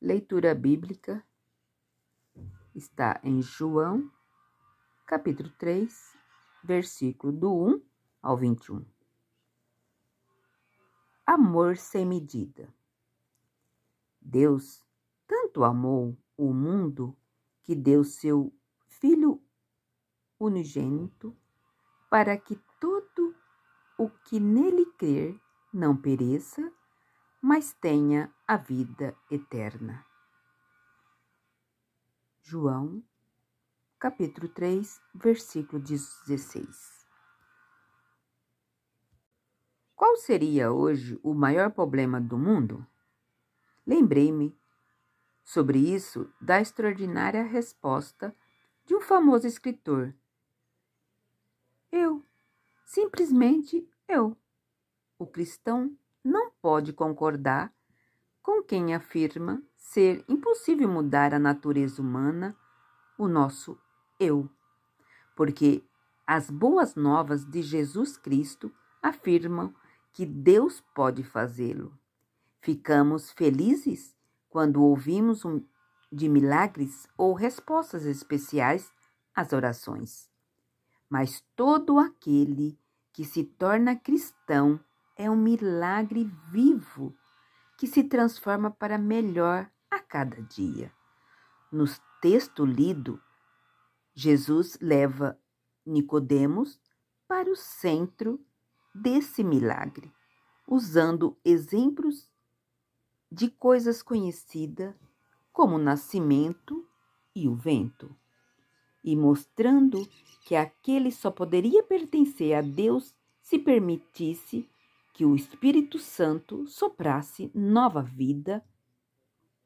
Leitura bíblica está em João, capítulo 3, versículo do 1 ao 21. Amor sem medida. Deus tanto amou o mundo que deu seu Filho unigênito para que todo o que nele crer não pereça, mas tenha a vida eterna. João, capítulo 3, versículo 16. Qual seria hoje o maior problema do mundo? Lembrei-me sobre isso da extraordinária resposta de um famoso escritor. Eu, simplesmente eu, o cristão pode concordar com quem afirma ser impossível mudar a natureza humana, o nosso eu, porque as boas novas de Jesus Cristo afirmam que Deus pode fazê-lo. Ficamos felizes quando ouvimos um, de milagres ou respostas especiais às orações. Mas todo aquele que se torna cristão é um milagre vivo que se transforma para melhor a cada dia. No texto lido, Jesus leva Nicodemos para o centro desse milagre, usando exemplos de coisas conhecidas como o nascimento e o vento, e mostrando que aquele só poderia pertencer a Deus se permitisse que o Espírito Santo soprasse nova vida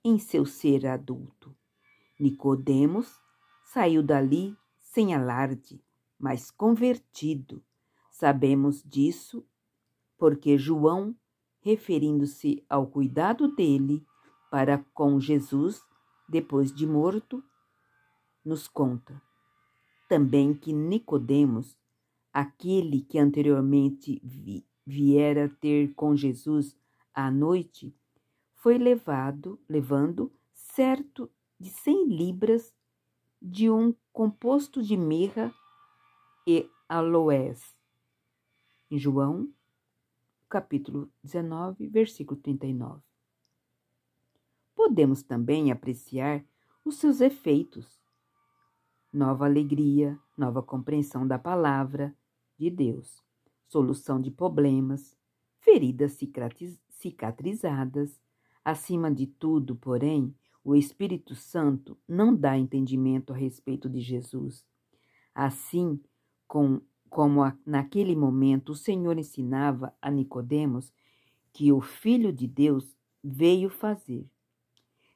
em seu ser adulto. Nicodemos saiu dali sem alarde, mas convertido. Sabemos disso porque João, referindo-se ao cuidado dele para com Jesus depois de morto, nos conta também que Nicodemos, aquele que anteriormente vi, viera ter com Jesus à noite, foi levado, levando certo de cem libras de um composto de mirra e aloés. Em João, capítulo 19, versículo 39. Podemos também apreciar os seus efeitos. Nova alegria, nova compreensão da palavra de Deus solução de problemas, feridas cicatrizadas. Acima de tudo, porém, o Espírito Santo não dá entendimento a respeito de Jesus. Assim com, como a, naquele momento o Senhor ensinava a Nicodemos que o Filho de Deus veio fazer.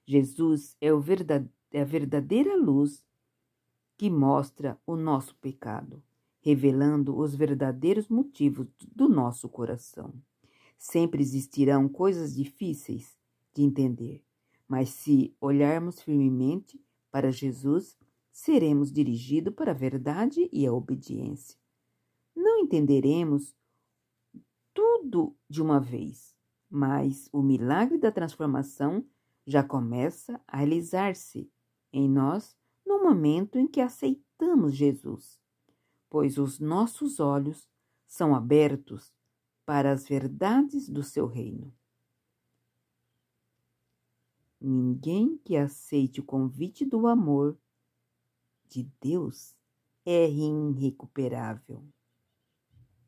Jesus é, verdade, é a verdadeira luz que mostra o nosso pecado revelando os verdadeiros motivos do nosso coração. Sempre existirão coisas difíceis de entender, mas se olharmos firmemente para Jesus, seremos dirigidos para a verdade e a obediência. Não entenderemos tudo de uma vez, mas o milagre da transformação já começa a realizar-se em nós no momento em que aceitamos Jesus pois os nossos olhos são abertos para as verdades do seu reino. Ninguém que aceite o convite do amor de Deus é irrecuperável.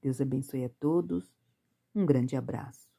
Deus abençoe a todos. Um grande abraço.